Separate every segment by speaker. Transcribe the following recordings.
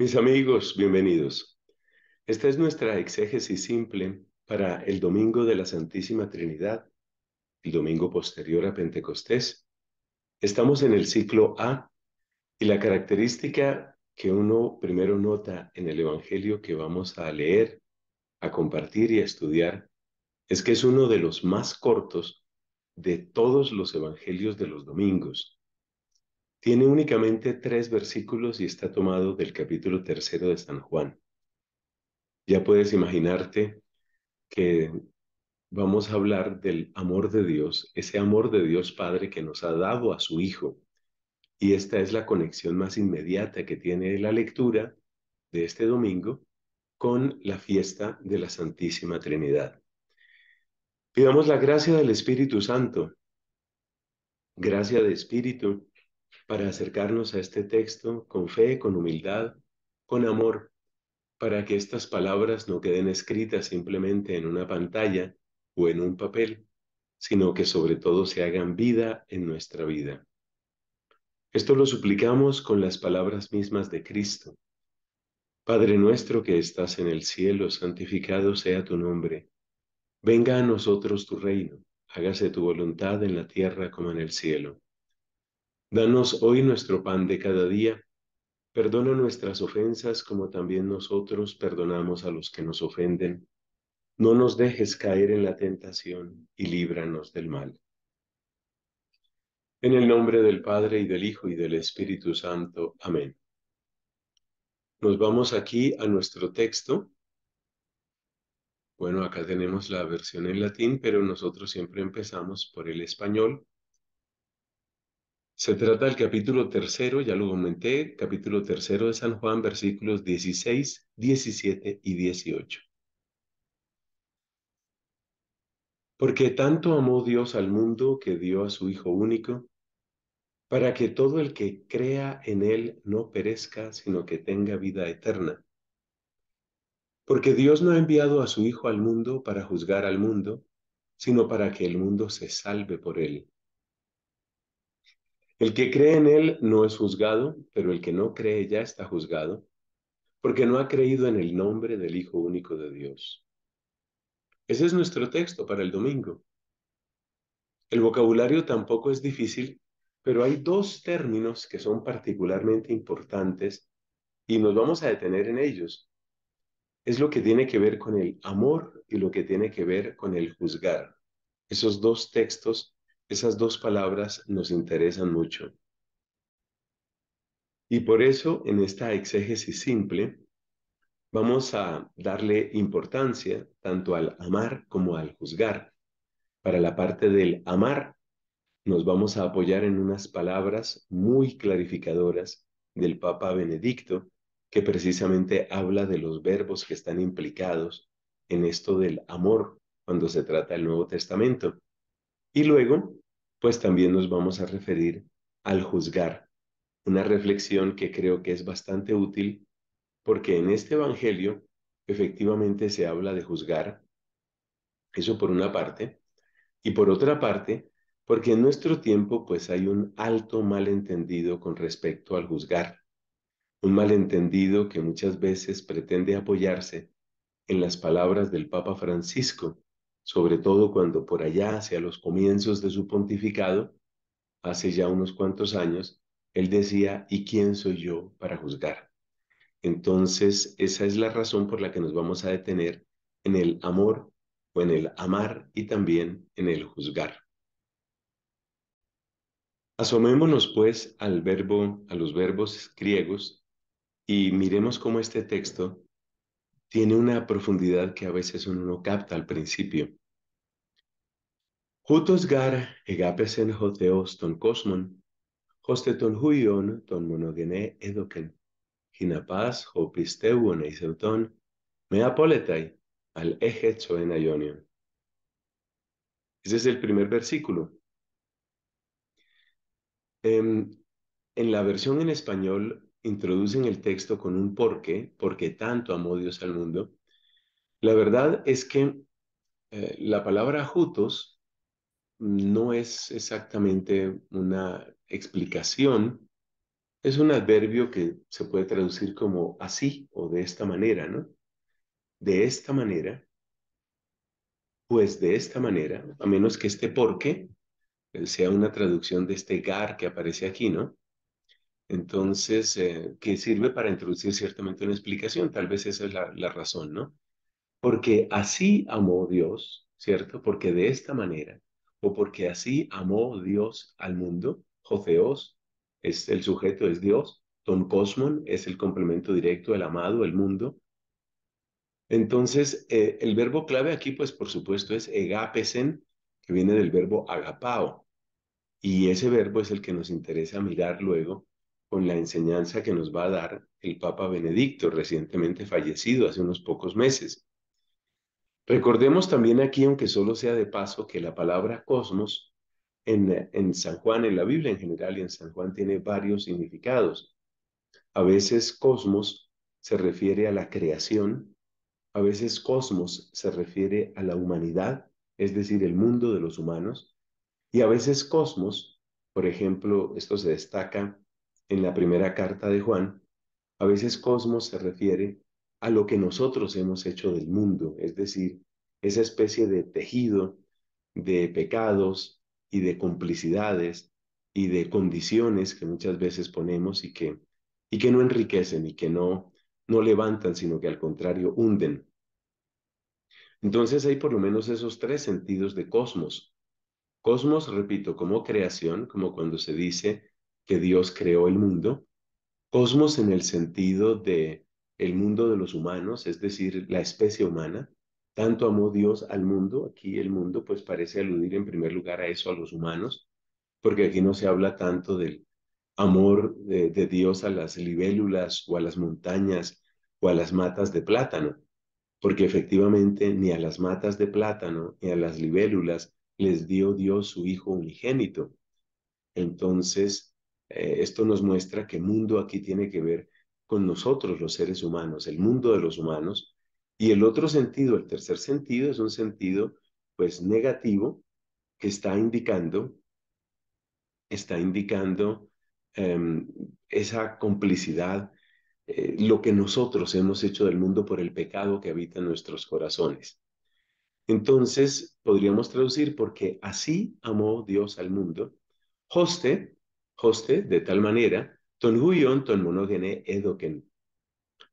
Speaker 1: Mis amigos, bienvenidos. Esta es nuestra exégesis simple para el domingo de la Santísima Trinidad, el domingo posterior a Pentecostés. Estamos en el ciclo A y la característica que uno primero nota en el Evangelio que vamos a leer, a compartir y a estudiar es que es uno de los más cortos de todos los Evangelios de los domingos. Tiene únicamente tres versículos y está tomado del capítulo tercero de San Juan. Ya puedes imaginarte que vamos a hablar del amor de Dios, ese amor de Dios Padre que nos ha dado a su Hijo. Y esta es la conexión más inmediata que tiene la lectura de este domingo con la fiesta de la Santísima Trinidad. Pidamos la gracia del Espíritu Santo, gracia de Espíritu para acercarnos a este texto con fe, con humildad, con amor, para que estas palabras no queden escritas simplemente en una pantalla o en un papel, sino que sobre todo se hagan vida en nuestra vida. Esto lo suplicamos con las palabras mismas de Cristo. Padre nuestro que estás en el cielo, santificado sea tu nombre. Venga a nosotros tu reino, hágase tu voluntad en la tierra como en el cielo. Danos hoy nuestro pan de cada día. Perdona nuestras ofensas como también nosotros perdonamos a los que nos ofenden. No nos dejes caer en la tentación y líbranos del mal. En el nombre del Padre y del Hijo y del Espíritu Santo. Amén. Nos vamos aquí a nuestro texto. Bueno, acá tenemos la versión en latín, pero nosotros siempre empezamos por el español se trata del capítulo tercero, ya lo comenté, capítulo tercero de San Juan, versículos 16, 17 y 18. Porque tanto amó Dios al mundo que dio a su Hijo único, para que todo el que crea en Él no perezca, sino que tenga vida eterna. Porque Dios no ha enviado a su Hijo al mundo para juzgar al mundo, sino para que el mundo se salve por Él. El que cree en Él no es juzgado, pero el que no cree ya está juzgado, porque no ha creído en el nombre del Hijo único de Dios. Ese es nuestro texto para el domingo. El vocabulario tampoco es difícil, pero hay dos términos que son particularmente importantes y nos vamos a detener en ellos. Es lo que tiene que ver con el amor y lo que tiene que ver con el juzgar. Esos dos textos esas dos palabras nos interesan mucho. Y por eso en esta exégesis simple vamos a darle importancia tanto al amar como al juzgar. Para la parte del amar nos vamos a apoyar en unas palabras muy clarificadoras del Papa Benedicto que precisamente habla de los verbos que están implicados en esto del amor cuando se trata del Nuevo Testamento. Y luego pues también nos vamos a referir al juzgar, una reflexión que creo que es bastante útil porque en este Evangelio efectivamente se habla de juzgar, eso por una parte, y por otra parte, porque en nuestro tiempo pues hay un alto malentendido con respecto al juzgar, un malentendido que muchas veces pretende apoyarse en las palabras del Papa Francisco, sobre todo cuando por allá, hacia los comienzos de su pontificado, hace ya unos cuantos años, él decía, ¿y quién soy yo para juzgar? Entonces, esa es la razón por la que nos vamos a detener en el amor o en el amar y también en el juzgar. Asomémonos pues al verbo, a los verbos griegos y miremos cómo este texto tiene una profundidad que a veces uno no capta al principio gar egapesen joteos ton cosmon, ton huion ton monogene edoken, ginapaz hopisteuon me apoletai, al ejecho en aionion. Ese es el primer versículo. Em, en, la versión en español introducen el texto con un porqué, porque tanto amó Dios al mundo. La verdad es que eh, la palabra jutos no es exactamente una explicación, es un adverbio que se puede traducir como así o de esta manera, ¿no? De esta manera, pues de esta manera, a menos que este porque eh, sea una traducción de este gar que aparece aquí, ¿no? Entonces, ¿qué eh, que sirve para introducir ciertamente una explicación, tal vez esa es la razón, ¿no? Porque así amó Dios, ¿cierto? Porque de esta manera, o porque así amó Dios al mundo, Joseos es el sujeto, es Dios, Don Cosmon es el complemento directo, el amado, el mundo. Entonces, eh, el verbo clave aquí, pues por supuesto, es egapesen, que viene del verbo agapao. Y ese verbo es el que nos interesa mirar luego con la enseñanza que nos va a dar el Papa Benedicto, recientemente fallecido hace unos pocos meses. Recordemos también aquí, aunque solo sea de paso, que la palabra cosmos en, en San Juan, en la Biblia en general y en San Juan tiene varios significados. A veces cosmos se refiere a la creación, a veces cosmos se refiere a la humanidad, es decir, el mundo de los humanos, y a veces cosmos, por ejemplo, esto se destaca en la primera carta de Juan, a veces cosmos se refiere a lo que nosotros hemos hecho del mundo, es decir, esa especie de tejido de pecados y de complicidades y de condiciones que muchas veces ponemos y que, y que no enriquecen y que no, no levantan, sino que al contrario hunden. Entonces hay por lo menos esos tres sentidos de cosmos. Cosmos, repito, como creación, como cuando se dice que Dios creó el mundo. Cosmos en el sentido de el mundo de los humanos, es decir, la especie humana. Tanto amó Dios al mundo, aquí el mundo pues parece aludir en primer lugar a eso, a los humanos, porque aquí no se habla tanto del amor de, Dios a las libélulas o a las montañas o a las matas de plátano, porque efectivamente ni a las matas de plátano ni a las libélulas les dio Dios su Hijo unigénito. Entonces, eh, esto nos muestra que mundo aquí tiene que ver con nosotros los seres humanos, el mundo de los humanos. Y el otro sentido, el tercer sentido, es un sentido pues negativo que está indicando, está indicando em, esa complicidad, eh, lo que nosotros hemos hecho del mundo por el pecado que habita en nuestros corazones. Entonces, podríamos traducir porque así amó Dios al mundo. Hoste, hoste, de tal manera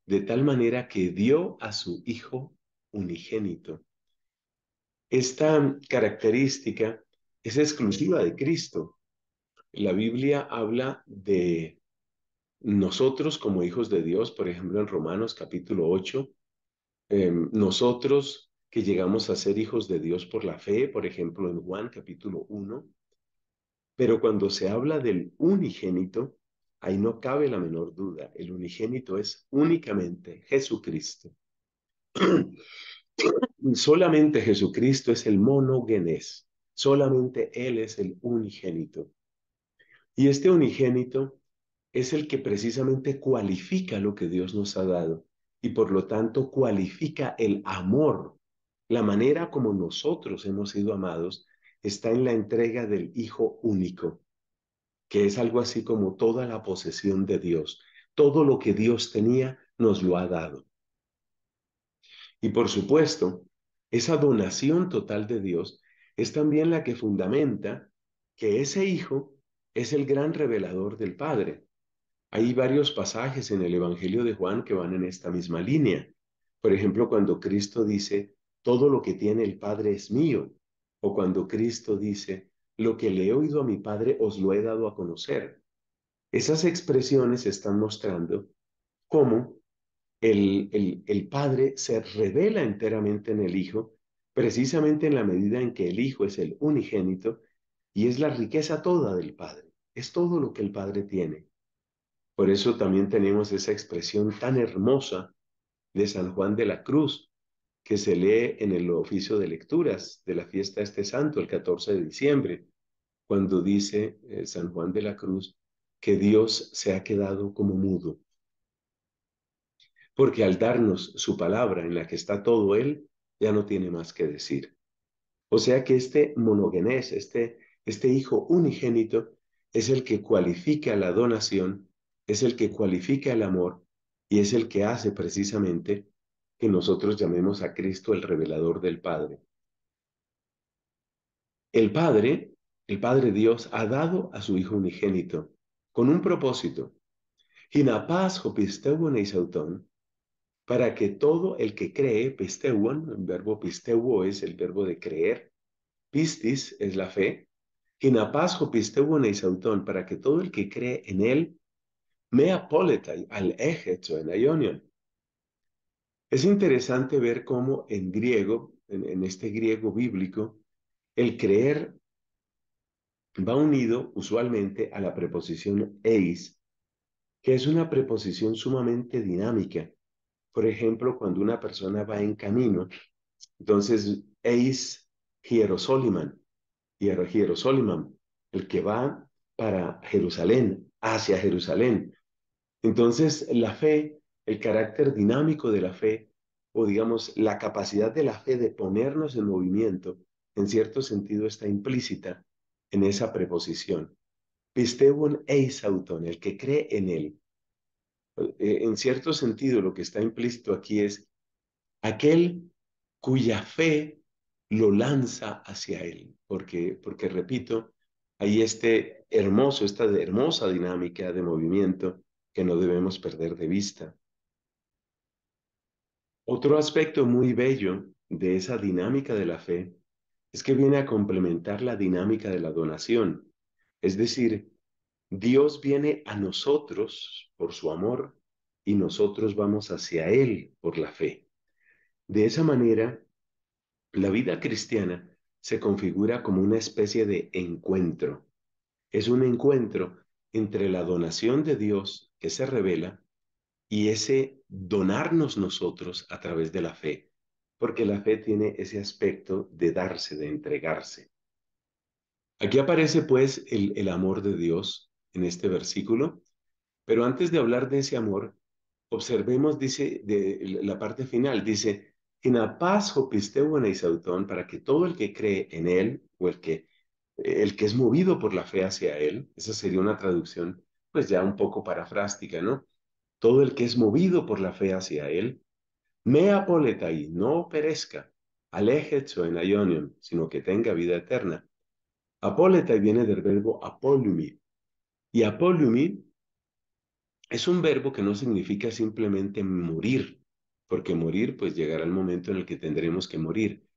Speaker 1: de tal manera que dio a su hijo unigénito. Esta característica es exclusiva de Cristo. La Biblia habla de nosotros como hijos de Dios, por ejemplo en Romanos capítulo 8, em, nosotros que llegamos a ser hijos de Dios por la fe, por ejemplo en Juan capítulo 1, pero cuando se habla del unigénito, Ahí no cabe la menor duda, el unigénito es únicamente Jesucristo. solamente Jesucristo es el monogenés, solamente Él es el unigénito. Y este unigénito es el que precisamente cualifica lo que Dios nos ha dado y por lo tanto cualifica el amor. La manera como nosotros hemos sido amados está en la entrega del Hijo único que es algo así como toda la posesión de Dios. Todo lo que Dios tenía nos lo ha dado. Y por supuesto, esa donación total de Dios es también la que fundamenta que ese Hijo es el gran revelador del Padre. Hay varios pasajes en el Evangelio de Juan que van en esta misma línea. Por ejemplo, cuando Cristo dice, todo lo que tiene el Padre es mío, o cuando Cristo dice, lo que le he oído a mi padre os lo he dado a conocer. Esas expresiones están mostrando cómo el, el, padre se revela enteramente en el hijo, precisamente en la medida en que el hijo es el unigénito y es la riqueza toda del padre, es todo lo que el padre tiene. Por eso también tenemos esa expresión tan hermosa de San Juan de la Cruz, que se lee en el oficio de lecturas de la fiesta de este santo, el 14 de diciembre, cuando dice eh, San Juan de la Cruz que Dios se ha quedado como mudo. Porque al darnos su palabra en la que está todo Él, ya no tiene más que decir. O sea que este monogenés, este, este hijo unigénito, es el que cualifica la donación, es el que cualifica el amor y es el que hace precisamente nosotros llamemos a Cristo el revelador del Padre. El Padre, el Padre Dios, ha dado a su Hijo unigénito con un propósito, para que todo el que cree, pisteuon, el verbo pisteuo es el verbo de creer, pistis es la fe, para que todo el que cree en él, me apoletai al eje en aionion, es interesante ver cómo en griego, en, este griego bíblico, el creer va unido usualmente a la preposición eis, que es una preposición sumamente dinámica. Por ejemplo, cuando una persona va en camino, entonces eis Hierosoliman, Hierosoliman, el que va para Jerusalén, hacia Jerusalén. Entonces la fe el carácter dinámico de la fe o digamos la capacidad de la fe de ponernos en movimiento, en cierto sentido está implícita en esa preposición. Pisteuon eis auton, el que cree en él. Eh, en cierto sentido lo que está implícito aquí es aquel cuya fe lo lanza hacia él, porque, porque repito, hay este hermoso, esta hermosa dinámica de movimiento que no debemos perder de vista. Otro aspecto muy bello de esa dinámica de la fe es que viene a complementar la dinámica de la donación. Es decir, Dios viene a nosotros por su amor y nosotros vamos hacia Él por la fe. De esa manera, la vida cristiana se configura como una especie de encuentro. Es un encuentro entre la donación de Dios que se revela y ese donarnos nosotros a través de la fe, porque la fe tiene ese aspecto de darse, de entregarse. Aquí aparece pues el, amor de Dios en este versículo, pero antes de hablar de ese amor, observemos, dice, la parte final, dice, en la paz para que todo el que cree en él, o el que, el que es movido por la fe hacia él, esa sería una traducción, pues ya un poco parafrástica, ¿no? todo el que es movido por la fe hacia él, me apoletai, no perezca, alejezo en aionion, sino que tenga vida eterna. Apoletai viene del verbo apolumi, y apolumi es un verbo que no significa simplemente morir, porque morir pues llegará el momento en el que tendremos que morir,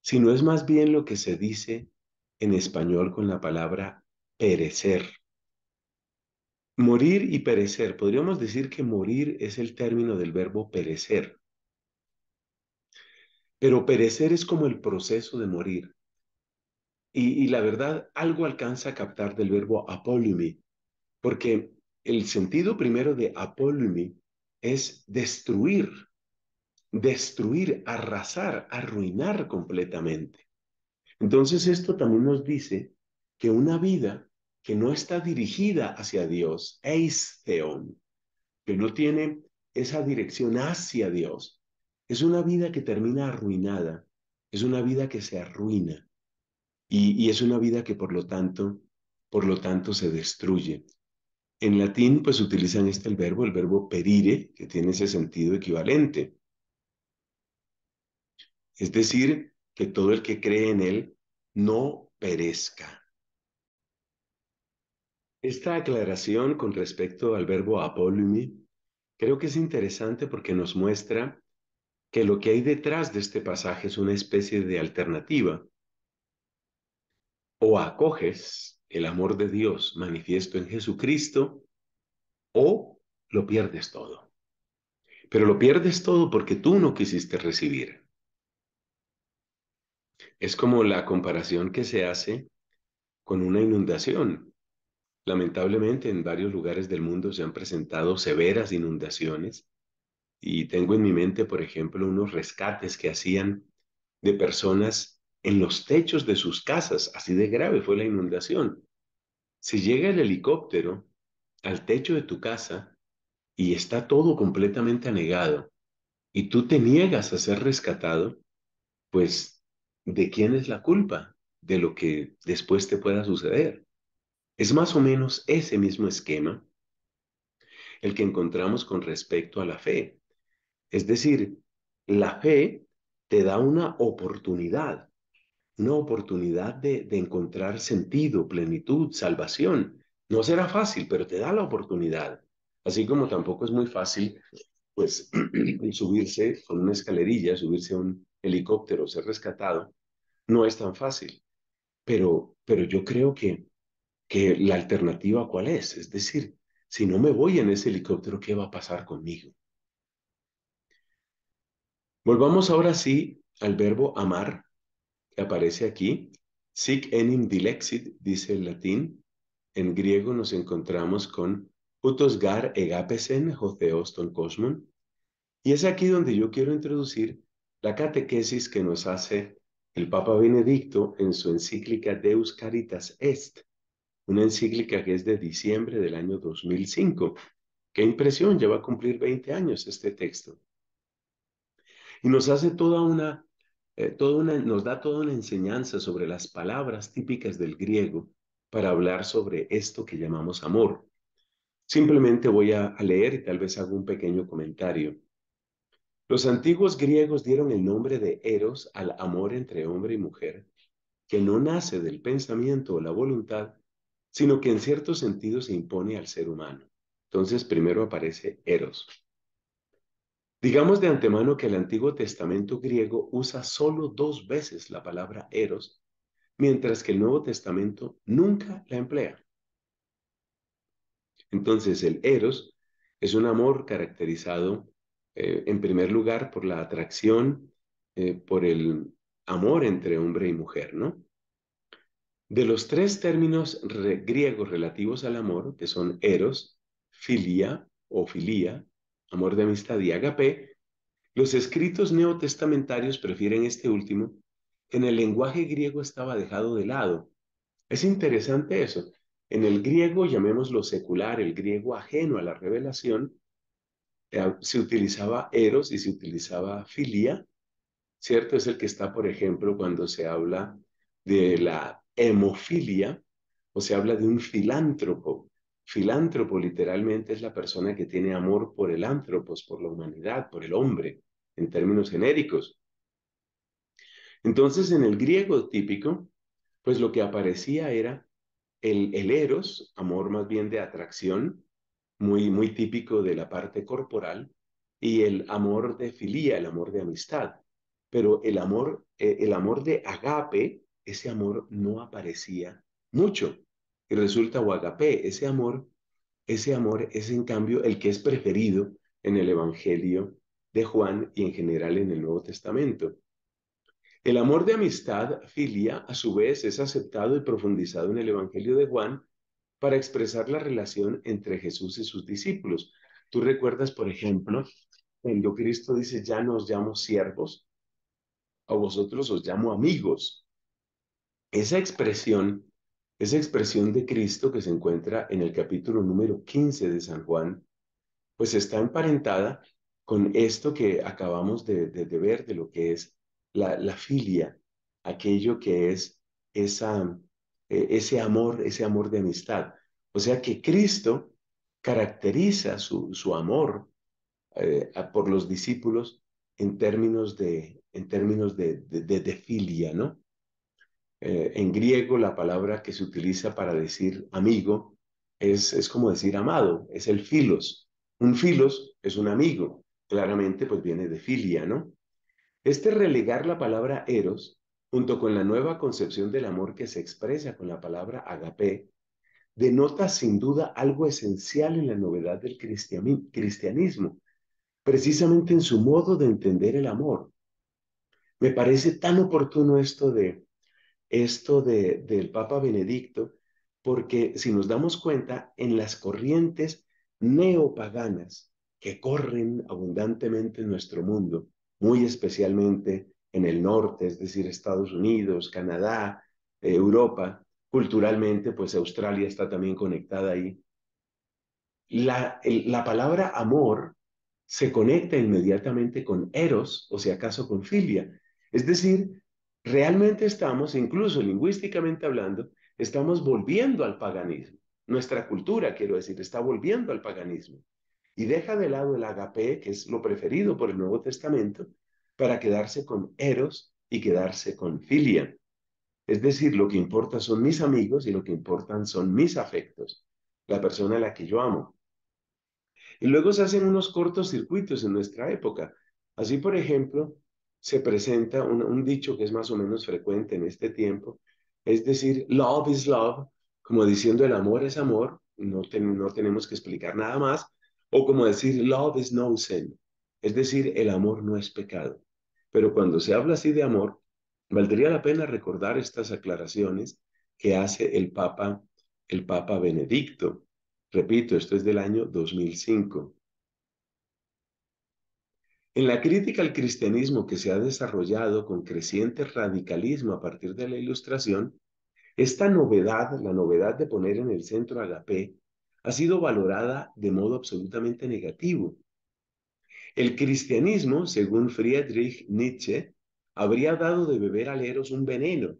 Speaker 1: sino es más bien lo que se dice en español con la palabra perecer. Morir y perecer. Podríamos decir que morir es el término del verbo perecer. Pero perecer es como el proceso de morir. Y, la verdad, algo alcanza a captar del verbo apolumi, porque el sentido primero de apolumi es destruir, destruir, arrasar, arruinar completamente. Entonces esto también nos dice que una vida que no está dirigida hacia Dios, eistheon, que no tiene esa dirección hacia Dios, es una vida que termina arruinada, es una vida que se arruina y, y es una vida que por lo tanto, por lo tanto se destruye. En latín pues utilizan este el verbo, el verbo perire, que tiene ese sentido equivalente. Es decir, que todo el que cree en él no perezca. Esta aclaración con respecto al verbo apolumi creo que es interesante porque nos muestra que lo que hay detrás de este pasaje es una especie de alternativa. O acoges el amor de Dios manifiesto en Jesucristo o lo pierdes todo. Pero lo pierdes todo porque tú no quisiste recibir. Es como la comparación que se hace con una inundación. Lamentablemente, en varios lugares del mundo se han presentado severas inundaciones y tengo en mi mente, por ejemplo, unos rescates que hacían de personas en los techos de sus casas. Así de grave fue la inundación. Si llega el helicóptero al techo de tu casa y está todo completamente anegado y tú te niegas a ser rescatado, pues ¿de quién es la culpa de lo que después te pueda suceder? Es más o menos ese mismo esquema el que encontramos con respecto a la fe. Es decir, la fe te da una oportunidad, una oportunidad de, encontrar sentido, plenitud, salvación. No será fácil, pero te da la oportunidad. Así como tampoco es muy fácil, pues, subirse con una escalerilla, subirse a un helicóptero, ser rescatado, no es tan fácil. Pero, pero yo creo que que la alternativa cuál es. Es decir, si no me voy en ese helicóptero, ¿qué va a pasar conmigo? Volvamos ahora sí al verbo amar, que aparece aquí. Sic enim dilexit, dice el latín. En griego nos encontramos con utos gar egapesen ton cosmon. Y es aquí donde yo quiero introducir la catequesis que nos hace el Papa Benedicto en su encíclica Deus Caritas Est, una encíclica que es de diciembre del año 2005. Qué impresión, ya va a cumplir 20 años este texto. Y nos hace toda una, eh, toda una, nos da toda una enseñanza sobre las palabras típicas del griego para hablar sobre esto que llamamos amor. Simplemente voy a, a leer y tal vez hago un pequeño comentario. Los antiguos griegos dieron el nombre de eros al amor entre hombre y mujer, que no nace del pensamiento o la voluntad, sino que en cierto sentido se impone al ser humano. Entonces primero aparece Eros. Digamos de antemano que el Antiguo Testamento griego usa solo dos veces la palabra Eros, mientras que el Nuevo Testamento nunca la emplea. Entonces el Eros es un amor caracterizado eh, en primer lugar por la atracción, eh, por el amor entre hombre y mujer, ¿no? De los tres términos griegos relativos al amor, que son eros, filia o filía, amor de amistad y agape, los escritos neotestamentarios prefieren este último, en el lenguaje griego estaba dejado de lado. Es interesante eso. En el griego, llamémoslo secular, el griego ajeno a la revelación, eh, se utilizaba eros y se utilizaba filia, ¿cierto? Es el que está, por ejemplo, cuando se habla de la hemofilia, o se habla de un filántropo. Filántropo literalmente es la persona que tiene amor por el antropos por la humanidad, por el hombre, en términos genéricos. Entonces, en el griego típico, pues lo que aparecía era el, eros, amor más bien de atracción, muy, muy típico de la parte corporal, y el amor de filía, el amor de amistad. Pero el amor, eh, el amor de agape, ese amor no aparecía mucho. Y resulta guagapé, ese amor, ese amor es en cambio el que es preferido en el Evangelio de Juan y en general en el Nuevo Testamento. El amor de amistad, filia, a su vez es aceptado y profundizado en el Evangelio de Juan para expresar la relación entre Jesús y sus discípulos. Tú recuerdas, por ejemplo, cuando Cristo dice, ya no os llamo siervos, a vosotros os llamo amigos, esa expresión, esa expresión de Cristo que se encuentra en el capítulo número 15 de San Juan, pues está emparentada con esto que acabamos de, ver de lo que es la, la filia, aquello que es esa, eh, ese amor, ese amor de amistad. O sea que Cristo caracteriza su, su amor eh, por los discípulos en términos de, en términos de, de, de, filia, ¿no? Eh, en griego la palabra que se utiliza para decir amigo es, es como decir amado, es el filos. Un filos es un amigo, claramente pues viene de filia, ¿no? Este relegar la palabra eros, junto con la nueva concepción del amor que se expresa con la palabra agape, denota sin duda algo esencial en la novedad del cristianismo, precisamente en su modo de entender el amor. Me parece tan oportuno esto de esto de, del Papa Benedicto, porque si nos damos cuenta, en las corrientes neopaganas que corren abundantemente en nuestro mundo, muy especialmente en el norte, es decir, Estados Unidos, Canadá, eh, Europa, culturalmente, pues Australia está también conectada ahí. La, la palabra amor se conecta inmediatamente con eros, o si acaso con filia. Es decir, realmente estamos, incluso lingüísticamente hablando, estamos volviendo al paganismo. Nuestra cultura, quiero decir, está volviendo al paganismo. Y deja de lado el agape, que es lo preferido por el Nuevo Testamento, para quedarse con eros y quedarse con filia. Es decir, lo que importa son mis amigos y lo que importan son mis afectos, la persona a la que yo amo. Y luego se hacen unos cortos circuitos en nuestra época. Así, por ejemplo, se presenta un, dicho que es más o menos frecuente en este tiempo, es decir, love is love, como diciendo el amor es amor, no, no tenemos que explicar nada más, o como decir love is no sin, es decir, el amor no es pecado. Pero cuando se habla así de amor, valdría la pena recordar estas aclaraciones que hace el Papa, el Papa Benedicto. Repito, esto es del año 2005. En la crítica al cristianismo que se ha desarrollado con creciente radicalismo a partir de la Ilustración, esta novedad, la novedad de poner en el centro a P, ha sido valorada de modo absolutamente negativo. El cristianismo, según Friedrich Nietzsche, habría dado de beber al Eros un veneno,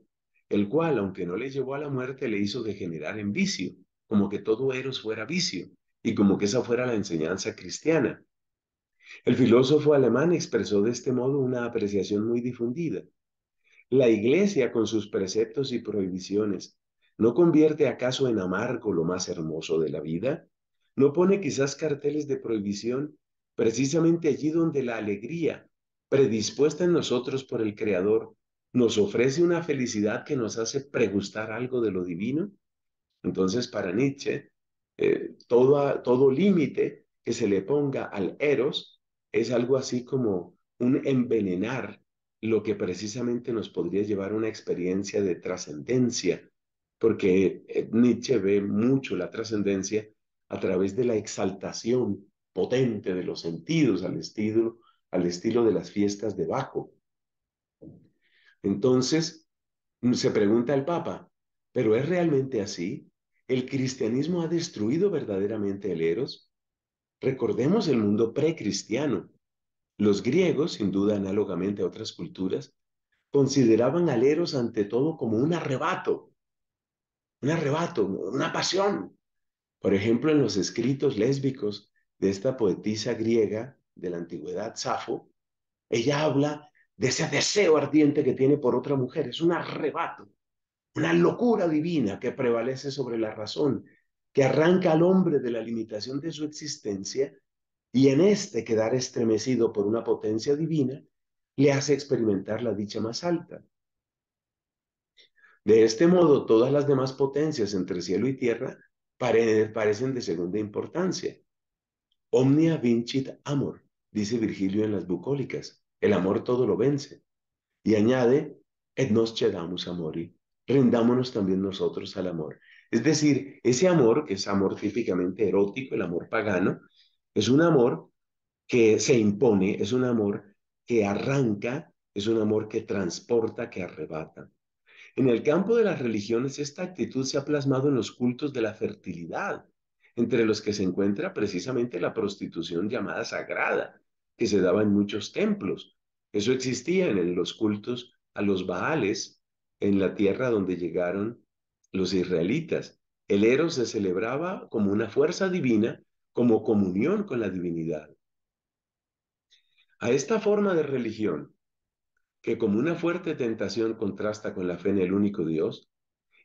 Speaker 1: el cual, aunque no le llevó a la muerte, le hizo degenerar en vicio, como que todo Eros fuera vicio, y como que esa fuera la enseñanza cristiana. El filósofo alemán expresó de este modo una apreciación muy difundida. La iglesia con sus preceptos y prohibiciones, ¿no convierte acaso en amargo lo más hermoso de la vida? ¿No pone quizás carteles de prohibición precisamente allí donde la alegría, predispuesta en nosotros por el Creador, nos ofrece una felicidad que nos hace pregustar algo de lo divino? Entonces, para Nietzsche, eh, todo, todo límite que se le ponga al eros es algo así como un envenenar lo que precisamente nos podría llevar a una experiencia de trascendencia, porque eh, Nietzsche ve mucho la trascendencia a través de la exaltación potente de los sentidos al estilo, al estilo de las fiestas de Baco. Entonces, mm, se pregunta el Papa, ¿pero es realmente así? ¿El cristianismo ha destruido verdaderamente el Eros? Recordemos el mundo precristiano. Los griegos, sin duda análogamente a otras culturas, consideraban al Eros ante todo como un arrebato, un arrebato, una pasión. Por ejemplo, en los escritos lésbicos de esta poetisa griega de la antigüedad, Safo, ella habla de ese deseo ardiente que tiene por otra mujer. Es un arrebato, una locura divina que prevalece sobre la razón que arranca al hombre de la limitación de su existencia y en este quedar estremecido por una potencia divina le hace experimentar la dicha más alta. De este modo, todas las demás potencias entre cielo y tierra parecen de segunda importancia. Omnia vincit amor, dice Virgilio en las bucólicas, el amor todo lo vence. Y añade, et nos cedamus amori, rindámonos también nosotros al amor. Es decir, ese amor, que es amor típicamente erótico, el amor pagano, es un amor que se impone, es un amor que arranca, es un amor que transporta, que arrebata. En el campo de las religiones, esta actitud se ha plasmado en los cultos de la fertilidad, entre los que se encuentra precisamente la prostitución llamada sagrada, que se daba en muchos templos. Eso existía en los cultos a los Baales, en la tierra donde llegaron los israelitas. El Eros se celebraba como una fuerza divina, como comunión con la divinidad. A esta forma de religión, que como una fuerte tentación contrasta con la fe en el único Dios,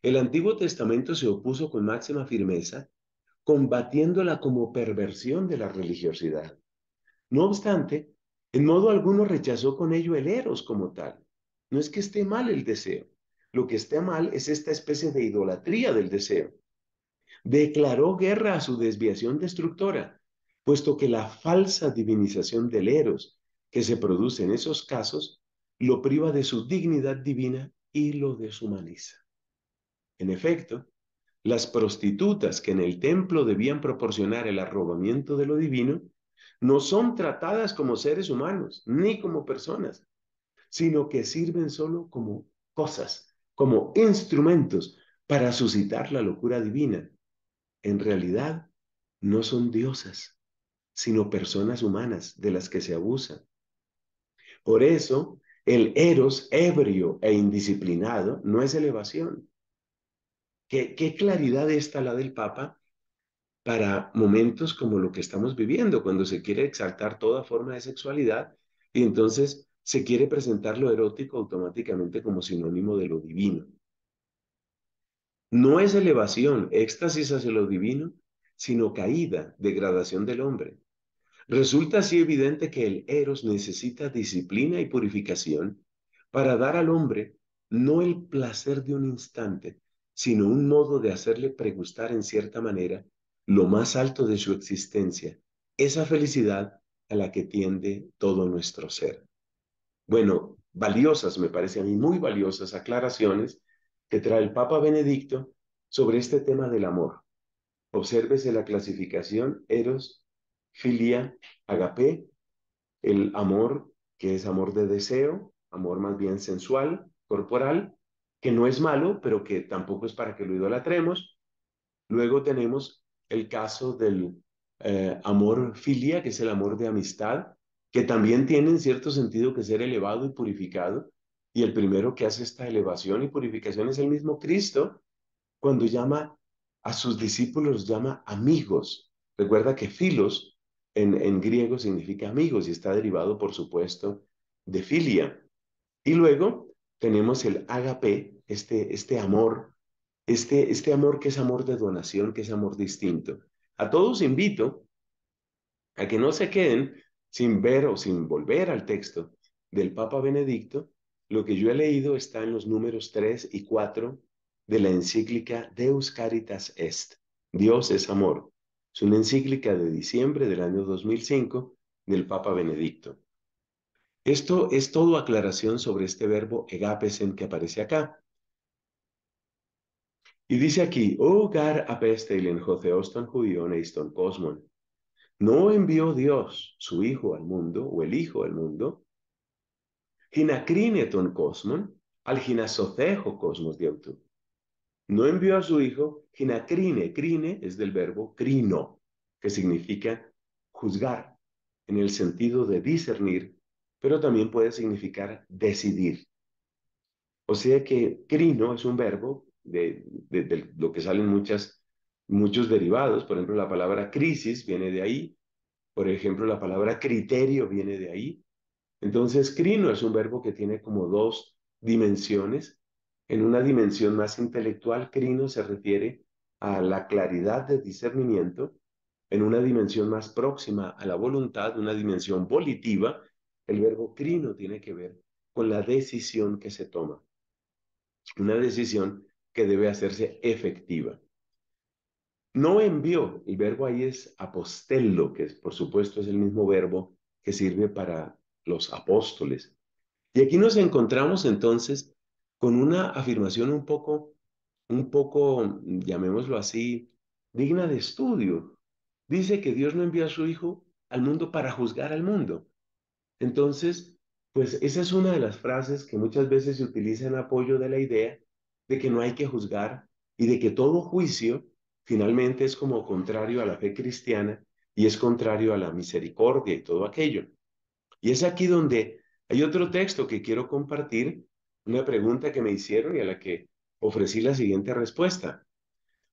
Speaker 1: el Antiguo Testamento se opuso con máxima firmeza, combatiéndola como perversión de la religiosidad. No obstante, en modo alguno rechazó con ello el eros como tal. No es que esté mal el deseo, lo que está mal es esta especie de idolatría del deseo. Declaró guerra a su desviación destructora, puesto que la falsa divinización del eros que se produce en esos casos lo priva de su dignidad divina y lo deshumaniza. En efecto, las prostitutas que en el templo debían proporcionar el arrobamiento de lo divino, no son tratadas como seres humanos ni como personas, sino que sirven solo como cosas como instrumentos para suscitar la locura divina, en realidad no son diosas, sino personas humanas de las que se abusan. Por eso, el eros ebrio e indisciplinado no es elevación. ¿Qué, qué claridad está la del Papa para momentos como lo que estamos viviendo, cuando se quiere exaltar toda forma de sexualidad y entonces se quiere presentar lo erótico automáticamente como sinónimo de lo divino. No es elevación, éxtasis hacia lo divino, sino caída, degradación del hombre. Resulta así evidente que el eros necesita disciplina y purificación para dar al hombre no el placer de un instante, sino un modo de hacerle pregustar en cierta manera lo más alto de su existencia, esa felicidad a la que tiende todo nuestro ser bueno, valiosas, me parece a mí muy valiosas aclaraciones que trae el Papa Benedicto sobre este tema del amor. Obsérvese la clasificación Eros, Filia, Agape, el amor que es amor de deseo, amor más bien sensual, corporal, que no es malo, pero que tampoco es para que lo idolatremos. Luego tenemos el caso del eh, amor filia, que es el amor de amistad, que también tiene cierto sentido que ser elevado y purificado, y el primero que hace esta elevación y purificación es el mismo Cristo, cuando llama a sus discípulos, llama amigos. Recuerda que filos en, griego significa amigos y está derivado, por supuesto, de filia. Y luego tenemos el agape, este, este amor, este, este amor que es amor de donación, que es amor distinto. A todos invito a que no se queden sin ver o sin volver al texto del Papa Benedicto, lo que yo he leído está en los números 3 y 4 de la encíclica Deus Caritas Est, Dios es Amor. Es una encíclica de diciembre del año 2005 del Papa Benedicto. Esto es todo aclaración sobre este verbo egapesen que aparece acá. Y dice aquí, O oh, gar apesteilen joseoston Eiston Cosmon, no envió Dios su Hijo al mundo, o el Hijo al mundo, ton cosmon, al ginasocejo cosmos diautu. No envió a su Hijo, ginacrine. crine es del verbo crino, que significa juzgar, en el sentido de discernir, pero también puede significar decidir. O sea que crino es un verbo de, lo que salen muchas muchos derivados. Por ejemplo, la palabra crisis viene de ahí. Por ejemplo, la palabra criterio viene de ahí. Entonces, crino es un verbo que tiene como dos dimensiones. En una dimensión más intelectual, crino se refiere a la claridad de discernimiento. En una dimensión más próxima a la voluntad, una dimensión volitiva, el verbo crino tiene que ver con la decisión que se toma. Una decisión que debe hacerse efectiva no envió, el verbo ahí es apostello, que por supuesto es el mismo verbo que sirve para los apóstoles. Y aquí nos encontramos entonces con una afirmación un poco, un poco, llamémoslo así, digna de estudio. Dice que Dios no envió a su Hijo al mundo para juzgar al mundo. Entonces, pues esa es una de las frases que muchas veces se utiliza en apoyo de la idea de que no hay que juzgar y de que todo juicio finalmente es como contrario a la fe cristiana y es contrario a la misericordia y todo aquello. Y es aquí donde hay otro texto que quiero compartir, una pregunta que me hicieron y a la que ofrecí la siguiente respuesta.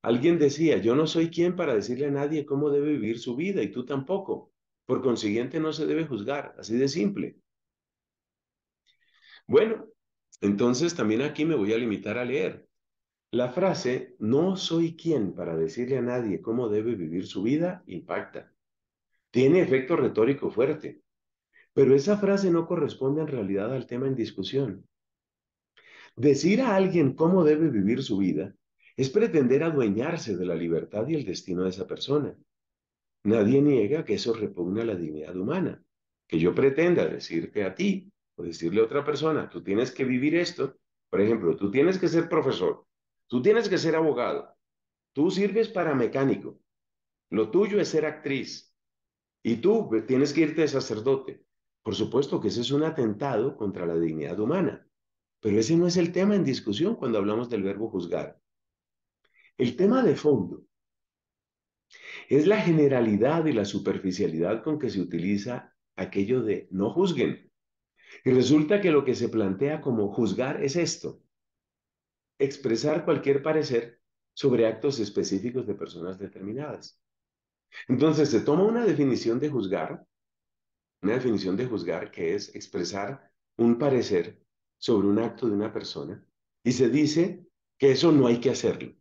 Speaker 1: Alguien decía, yo no soy quien para decirle a nadie cómo debe vivir su vida y tú tampoco. Por consiguiente, no se debe juzgar, así de simple. Bueno, entonces también aquí me voy a limitar a leer. La frase no soy quien para decirle a nadie cómo debe vivir su vida impacta. Tiene efecto retórico fuerte, pero esa frase no corresponde en realidad al tema en discusión. Decir a alguien cómo debe vivir su vida es pretender adueñarse de la libertad y el destino de esa persona. Nadie niega que eso repugna la dignidad humana. Que yo pretenda decirte a ti o decirle a otra persona, tú tienes que vivir esto. Por ejemplo, tú tienes que ser profesor. Tú tienes que ser abogado. Tú sirves para mecánico. Lo tuyo es ser actriz. Y tú tienes que irte de sacerdote. Por supuesto que ese es un atentado contra la dignidad humana. Pero ese no es el tema en discusión cuando hablamos del verbo juzgar. El tema de fondo es la generalidad y la superficialidad con que se utiliza aquello de no juzguen. Y resulta que lo que se plantea como juzgar es esto expresar cualquier parecer sobre actos específicos de personas determinadas. Entonces se toma una definición de juzgar, una definición de juzgar que es expresar un parecer sobre un acto de una persona y se dice que eso no hay que hacerlo.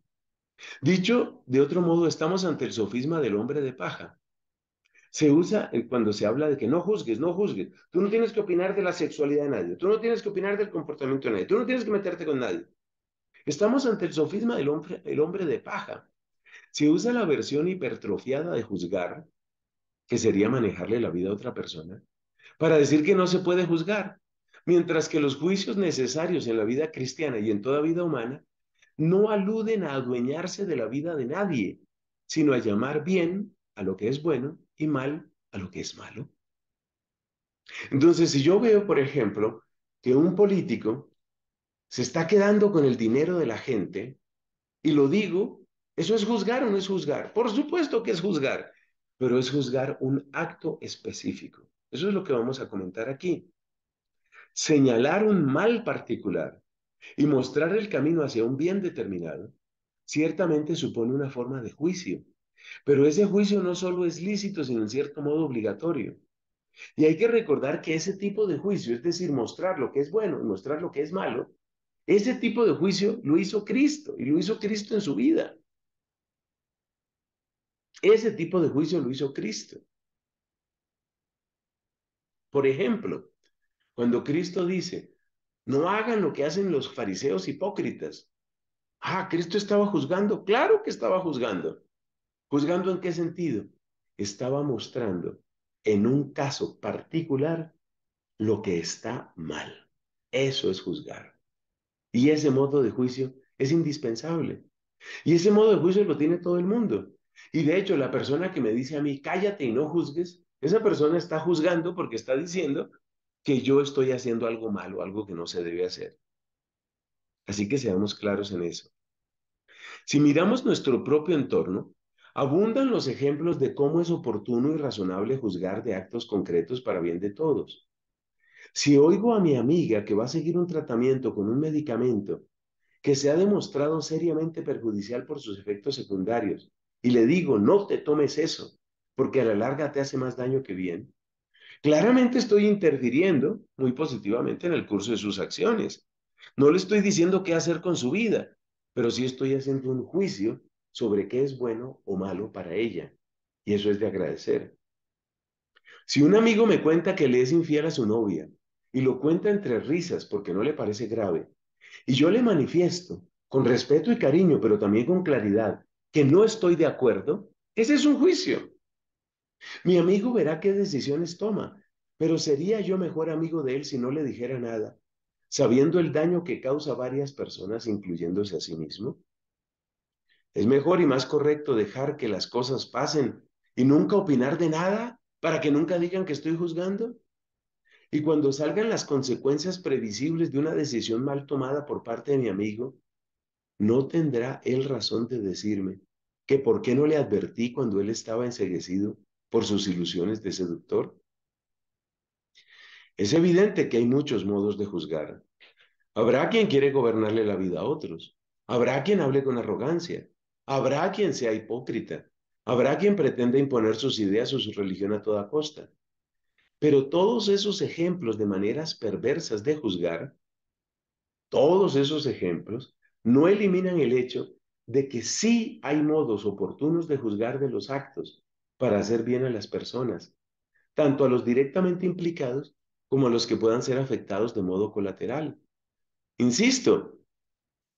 Speaker 1: Dicho de otro modo, estamos ante el sofisma del hombre de paja. Se usa cuando se habla de que no juzgues, no juzgues. Tú no tienes que opinar de la sexualidad de nadie, tú no tienes que opinar del comportamiento de nadie, tú no tienes que meterte con nadie. Estamos ante el sofisma del hombre, de paja. Se usa la versión hipertrofiada de juzgar, que sería manejarle la vida a otra persona, para decir que no se puede juzgar, mientras que los juicios necesarios en la vida cristiana y en toda vida humana no aluden a adueñarse de la vida de nadie, sino a llamar bien a lo que es bueno y mal a lo que es malo. Entonces, si yo veo, por ejemplo, que un político se está quedando con el dinero de la gente, y lo digo, ¿eso es juzgar o no es juzgar? Por supuesto que es juzgar, pero es juzgar un acto específico. Eso es lo que vamos a comentar aquí. Señalar un mal particular y mostrar el camino hacia un bien determinado ciertamente supone una forma de juicio, pero ese juicio no solo es lícito, sino en cierto modo obligatorio. Y hay que recordar que ese tipo de juicio, es decir, mostrar lo que es bueno y mostrar lo que es malo, ese tipo de juicio lo hizo Cristo y lo hizo Cristo en su vida. Ese tipo de juicio lo hizo Cristo. Por ejemplo, cuando Cristo dice, no hagan lo que hacen los fariseos hipócritas. Ah, Cristo estaba juzgando. Claro que estaba juzgando. ¿Juzgando en qué sentido? Estaba mostrando en un caso particular lo que está mal. Eso es juzgar. Y ese modo de juicio es indispensable. Y ese modo de juicio lo tiene todo el mundo. Y de hecho, la persona que me dice a mí, cállate y no juzgues, esa persona está juzgando porque está diciendo que yo estoy haciendo algo malo, algo que no se debe hacer. Así que seamos claros en eso. Si miramos nuestro propio entorno, abundan los ejemplos de cómo es oportuno y razonable juzgar de actos concretos para bien de todos. Si oigo a mi amiga que va a seguir un tratamiento con un medicamento que se ha demostrado seriamente perjudicial por sus efectos secundarios y le digo, no te tomes eso, porque a la larga te hace más daño que bien, claramente estoy interfiriendo muy positivamente en el curso de sus acciones. No le estoy diciendo qué hacer con su vida, pero sí estoy haciendo un juicio sobre qué es bueno o malo para ella. Y eso es de agradecer. Si un amigo me cuenta que le es infiel a su novia y lo cuenta entre risas porque no le parece grave, y yo le manifiesto con respeto y cariño, pero también con claridad, que no estoy de acuerdo, ese es un juicio. Mi amigo verá qué decisiones toma, pero sería yo mejor amigo de él si no le dijera nada, sabiendo el daño que causa a varias personas, incluyéndose a sí mismo. Es mejor y más correcto dejar que las cosas pasen y nunca opinar de nada para que nunca digan que estoy juzgando. Y cuando salgan las consecuencias previsibles de una decisión mal tomada por parte de mi amigo, no tendrá él razón de decirme que por qué no le advertí cuando él estaba enseguecido por sus ilusiones de seductor. Es evidente que hay muchos modos de juzgar. Habrá quien quiere gobernarle la vida a otros. Habrá quien hable con arrogancia. Habrá quien sea hipócrita. Habrá quien pretenda imponer sus ideas o su religión a toda costa. Pero todos esos ejemplos de maneras perversas de juzgar, todos esos ejemplos, no eliminan el hecho de que sí hay modos oportunos de juzgar de los actos para hacer bien a las personas, tanto a los directamente implicados como a los que puedan ser afectados de modo colateral. Insisto,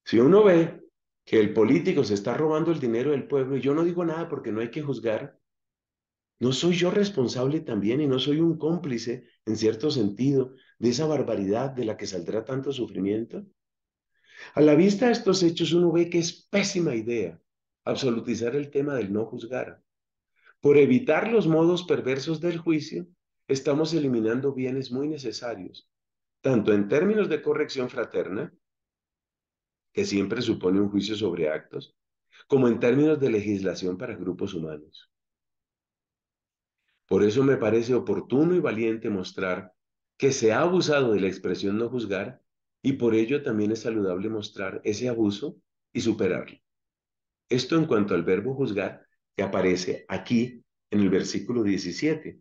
Speaker 1: si uno ve que el político se está robando el dinero del pueblo y yo no digo nada porque no hay que juzgar, ¿no soy yo responsable también y no soy un cómplice, en cierto sentido, de esa barbaridad de la que saldrá tanto sufrimiento? A la vista de estos hechos uno ve que es pésima idea absolutizar el tema del no juzgar. Por evitar los modos perversos del juicio, estamos eliminando bienes muy necesarios, tanto en términos de corrección fraterna que siempre supone un juicio sobre actos, como en términos de legislación para grupos humanos. Por eso me parece oportuno y valiente mostrar que se ha abusado de la expresión no juzgar y por ello también es saludable mostrar ese abuso y superarlo. Esto en cuanto al verbo juzgar que aparece aquí en el versículo 17.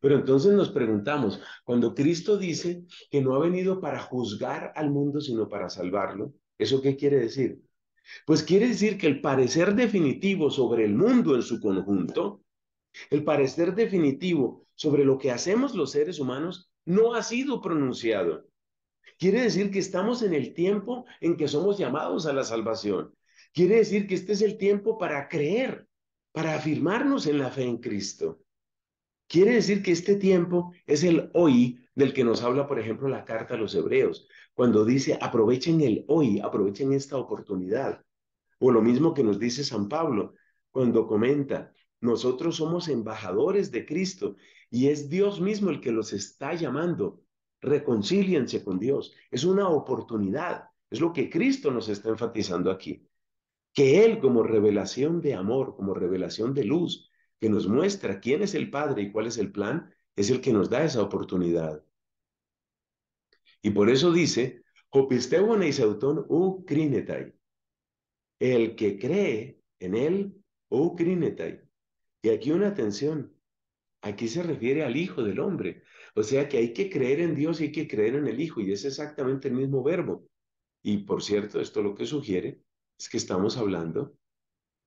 Speaker 1: Pero entonces nos preguntamos, cuando Cristo dice que no ha venido para juzgar al mundo, sino para salvarlo, ¿Eso qué quiere decir? Pues quiere decir que el parecer definitivo sobre el mundo en su conjunto, el parecer definitivo sobre lo que hacemos los seres humanos, no ha sido pronunciado. Quiere decir que estamos en el tiempo en que somos llamados a la salvación. Quiere decir que este es el tiempo para creer, para afirmarnos en la fe en Cristo. Quiere decir que este tiempo es el hoy del que nos habla, por ejemplo, la carta a los hebreos cuando dice aprovechen el hoy, aprovechen esta oportunidad. O lo mismo que nos dice San Pablo cuando comenta, nosotros somos embajadores de Cristo y es Dios mismo el que los está llamando. Reconcíliense con Dios. Es una oportunidad. Es lo que Cristo nos está enfatizando aquí. Que Él como revelación de amor, como revelación de luz, que nos muestra quién es el Padre y cuál es el plan, es el que nos da esa oportunidad. Y por eso dice, El que cree en él, u Y aquí una atención. Aquí se refiere al Hijo del Hombre. O sea que hay que creer en Dios y hay que creer en el Hijo. Y es exactamente el mismo verbo. Y por cierto, esto lo que sugiere es que estamos hablando,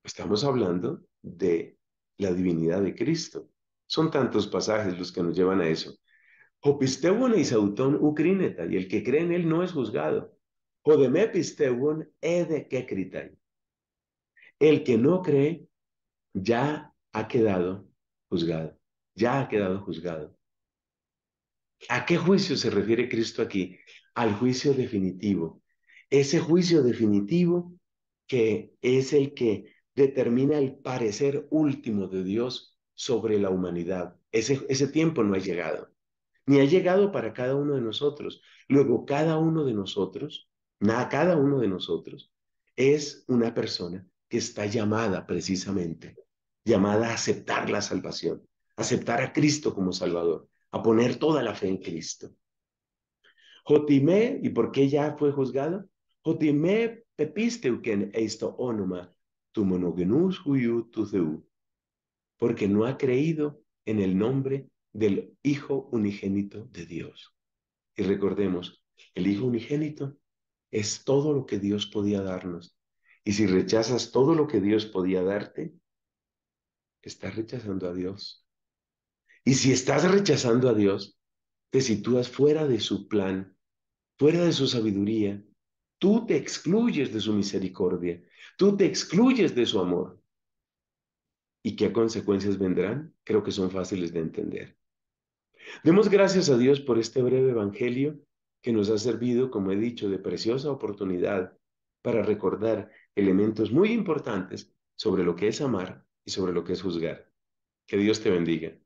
Speaker 1: estamos hablando de la divinidad de Cristo. Son tantos pasajes los que nos llevan a eso y el que cree en él no es juzgado. El que no cree ya ha quedado juzgado, ya ha quedado juzgado. ¿A qué juicio se refiere Cristo aquí? Al juicio definitivo. Ese juicio definitivo que es el que determina el parecer último de Dios sobre la humanidad. ese tiempo no ha llegado ni ha llegado para cada uno de nosotros. Luego, cada uno de nosotros, nada, cada uno de nosotros es una persona que está llamada precisamente, llamada a aceptar la salvación, aceptar a Cristo como Salvador, a poner toda la fe en Cristo. Jotimé, ¿y por qué ya fue juzgado? Jotimé uken eisto onoma tu monogenus huyu tu Porque no ha creído en el nombre del Hijo unigénito de Dios. Y recordemos, el Hijo unigénito es todo lo que Dios podía darnos. Y si rechazas todo lo que Dios podía darte, estás rechazando a Dios. Y si estás rechazando a Dios, te sitúas fuera de su plan, fuera de su sabiduría. Tú te excluyes de su misericordia, tú te excluyes de su amor. ¿Y qué consecuencias vendrán? Creo que son fáciles de entender. Demos gracias a Dios por este breve Evangelio que nos ha servido, como he dicho, de preciosa oportunidad para recordar elementos muy importantes sobre lo que es amar y sobre lo que es juzgar. Que Dios te bendiga.